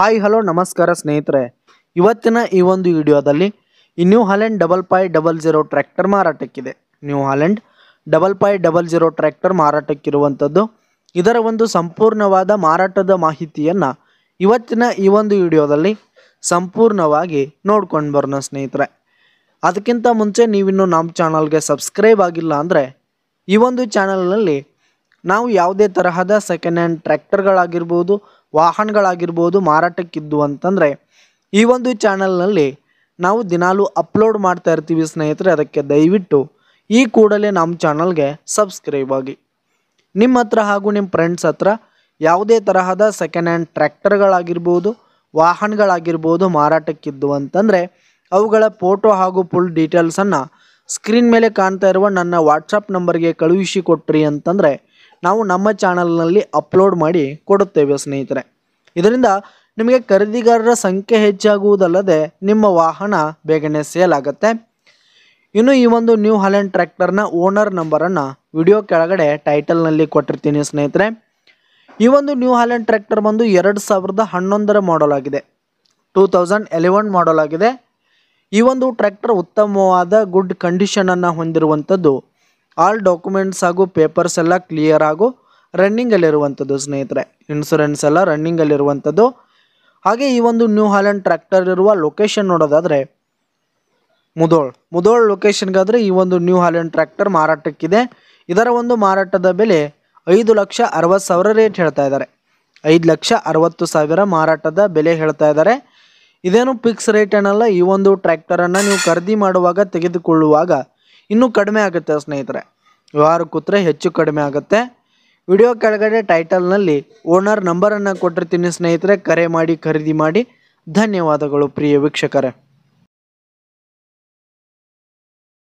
hi hello ನಮಸ್ಕಾರ ಸ್ನೇಹಿತರೆ ಇವತ್ತಿನ ಈ ಒಂದು ವಿಡಿಯೋದಲ್ಲಿ ಈ New Holland double five double zero tractor ಮಾರಾಟಕ್ಕಿದೆ New Holland double five double zero tractor ಮಾರಾಟಕ್ಕಿರುವಂಥದ್ದು ಇದರ ಒಂದು ಸಂಪೂರ್ಣವಾದ ಮಾರಾಟದ ಮಾಹಿತಿಯನ್ನು ಇವತ್ತಿನ ಈ ಒಂದು ವಿಡಿಯೋದಲ್ಲಿ ಸಂಪೂರ್ಣವಾಗಿ ನೋಡ್ಕೊಂಡು ಬರೋಣ ಸ್ನೇಹಿತರೆ ಅದಕ್ಕಿಂತ ಮುಂಚೆ ನೀವಿನ್ನು ನಮ್ಮ ಚಾನಲ್ಗೆ ಸಬ್ಸ್ಕ್ರೈಬ್ ಆಗಿಲ್ಲ ಅಂದರೆ ಈ ಒಂದು ಚಾನಲ್ನಲ್ಲಿ ನಾವು ಯಾವುದೇ ತರಹದ ಸೆಕೆಂಡ್ ಹ್ಯಾಂಡ್ ಟ್ರ್ಯಾಕ್ಟರ್ಗಳಾಗಿರ್ಬೋದು ವಾಹನಗಳಾಗಿರ್ಬೋದು ಮಾರಾಟಕ್ಕಿದ್ದು ಅಂತಂದರೆ ಈ ಒಂದು ಚಾನಲ್ನಲ್ಲಿ ನಾವು ದಿನಾಲೂ ಅಪ್ಲೋಡ್ ಮಾಡ್ತಾ ಇರ್ತೀವಿ ಸ್ನೇಹಿತರೆ ಅದಕ್ಕೆ ದಯವಿಟ್ಟು ಈ ಕೂಡಲೇ ನಮ್ಮ ಚಾನಲ್ಗೆ ಸಬ್ಸ್ಕ್ರೈಬ್ ಆಗಿ ನಿಮ್ಮ ಹತ್ರ ಹಾಗೂ ನಿಮ್ಮ ಫ್ರೆಂಡ್ಸ್ ಹತ್ರ ಯಾವುದೇ ತರಹದ ಸೆಕೆಂಡ್ ಹ್ಯಾಂಡ್ ಟ್ರ್ಯಾಕ್ಟರ್ಗಳಾಗಿರ್ಬೋದು ವಾಹನಗಳಾಗಿರ್ಬೋದು ಮಾರಾಟಕ್ಕಿದ್ದು ಅಂತಂದರೆ ಅವುಗಳ ಫೋಟೋ ಹಾಗೂ ಫುಲ್ ಡೀಟೇಲ್ಸನ್ನು ಸ್ಕ್ರೀನ್ ಮೇಲೆ ಕಾಣ್ತಾ ಇರುವ ನನ್ನ ವಾಟ್ಸಪ್ ನಂಬರ್ಗೆ ಕಳುಹಿಸಿ ಕೊಟ್ರಿ ಅಂತಂದರೆ ನಾವು ನಮ್ಮ ಚಾನಲ್ನಲ್ಲಿ ಅಪ್ಲೋಡ್ ಮಾಡಿ ಕೊಡುತ್ತೇವೆ ಸ್ನೇಹಿತರೆ ಇದರಿಂದ ನಿಮಗೆ ಖರೀದಿಗಾರರ ಸಂಖ್ಯೆ ಹೆಚ್ಚಾಗುವುದಲ್ಲದೆ ನಿಮ್ಮ ವಾಹನ ಬೇಗನೆ ಸೇಲ್ ಆಗುತ್ತೆ ಇನ್ನು ಈ ಒಂದು ನ್ಯೂ ಹಾಲೆಂಡ್ ಟ್ರ್ಯಾಕ್ಟರ್ನ ಓನರ್ ನಂಬರನ್ನು ವಿಡಿಯೋ ಕೆಳಗಡೆ ಟೈಟಲ್ನಲ್ಲಿ ಕೊಟ್ಟಿರ್ತೀನಿ ಸ್ನೇಹಿತರೆ ಈ ಒಂದು ನ್ಯೂ ಹಾಲೆಂಡ್ ಟ್ರ್ಯಾಕ್ಟರ್ ಬಂದು ಎರಡು ಸಾವಿರದ ಹನ್ನೊಂದರ ಮಾಡಲ್ ಆಗಿದೆ ಟೂ ತೌಸಂಡ್ ಎಲೆವನ್ ಮಾಡಲ್ ಆಗಿದೆ ಈ ಒಂದು ಟ್ರ್ಯಾಕ್ಟರ್ ಉತ್ತಮವಾದ ಗುಡ್ ಕಂಡೀಷನನ್ನು ಹೊಂದಿರುವಂಥದ್ದು ಆಲ್ ಡಾಕ್ಯುಮೆಂಟ್ಸ್ ಹಾಗೂ ಪೇಪರ್ಸ್ ಎಲ್ಲ ಕ್ಲಿಯರ್ ಹಾಗೂ ರನ್ನಿಂಗಲ್ಲಿರುವಂಥದ್ದು ಸ್ನೇಹಿತರೆ ಇನ್ಸೂರೆನ್ಸ್ ಎಲ್ಲ ರನ್ನಿಂಗಲ್ಲಿರುವಂಥದ್ದು ಹಾಗೆ ಈ ಒಂದು ನ್ಯೂ ಹಾಲೆಂಡ್ ಟ್ರ್ಯಾಕ್ಟರ್ ಇರುವ ಲೊಕೇಶನ್ ನೋಡೋದಾದರೆ ಮುದೋಳ್ ಮುದೋಳ್ ಲೊಕೇಶನ್ಗಾದರೆ ಈ ಒಂದು ನ್ಯೂ ಹಾಲೆಂಡ್ ಟ್ರ್ಯಾಕ್ಟರ್ ಮಾರಾಟಕ್ಕಿದೆ ಇದರ ಒಂದು ಮಾರಾಟದ ಬೆಲೆ ಐದು ಲಕ್ಷ ಅರವತ್ತು ಸಾವಿರ ರೇಟ್ ಹೇಳ್ತಾ ಇದ್ದಾರೆ ಐದು ಲಕ್ಷ ಅರವತ್ತು ಸಾವಿರ ಮಾರಾಟದ ಬೆಲೆ ಹೇಳ್ತಾ ಇದ್ದಾರೆ ಇದೇನು ಫಿಕ್ಸ್ ರೇಟ್ ಏನಲ್ಲ ಈ ಒಂದು ಟ್ರ್ಯಾಕ್ಟರನ್ನು ನೀವು ಖರೀದಿ ಮಾಡುವಾಗ ತೆಗೆದುಕೊಳ್ಳುವಾಗ ಇನ್ನೂ ಕಡಿಮೆ ಆಗುತ್ತೆ ಸ್ನೇಹಿತರೆ ವ್ಯವಹಾರ ಕೂತ್ರೆ ಹೆಚ್ಚು ಕಡಿಮೆ ಆಗುತ್ತೆ ವಿಡಿಯೋ ಕೆಳಗಡೆ ಟೈಟಲ್ನಲ್ಲಿ ಓನರ್ ನಂಬರನ್ನು ಕೊಟ್ಟಿರ್ತೀನಿ ಸ್ನೇಹಿತರೆ ಕರೆ ಮಾಡಿ ಖರೀದಿ ಮಾಡಿ ಧನ್ಯವಾದಗಳು ಪ್ರಿಯ ವೀಕ್ಷಕರೇ